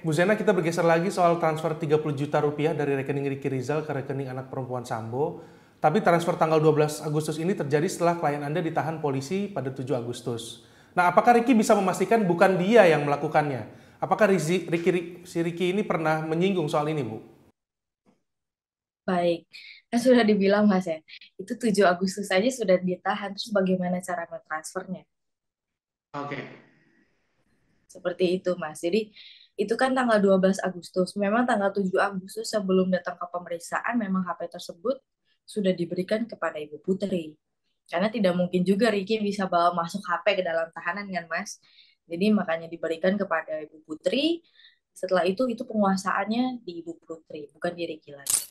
Bu Zena kita bergeser lagi soal transfer 30 juta rupiah dari rekening Ricky Rizal ke rekening anak perempuan Sambo. Tapi transfer tanggal 12 Agustus ini terjadi setelah klien Anda ditahan polisi pada 7 Agustus. Nah, apakah Ricky bisa memastikan bukan dia yang melakukannya? Apakah Rizi, Riki, si Ricky ini pernah menyinggung soal ini, Bu? Baik, kan sudah dibilang Mas ya, itu 7 Agustus saja sudah ditahan, terus bagaimana cara mentransfernya? Oke. Okay. Seperti itu Mas, jadi itu kan tanggal 12 Agustus. Memang tanggal 7 Agustus sebelum datang ke pemeriksaan memang HP tersebut sudah diberikan kepada Ibu Putri. Karena tidak mungkin juga Riki bisa bawa masuk HP ke dalam tahanan kan Mas. Jadi makanya diberikan kepada Ibu Putri. Setelah itu itu penguasaannya di Ibu Putri, bukan di Riki lagi.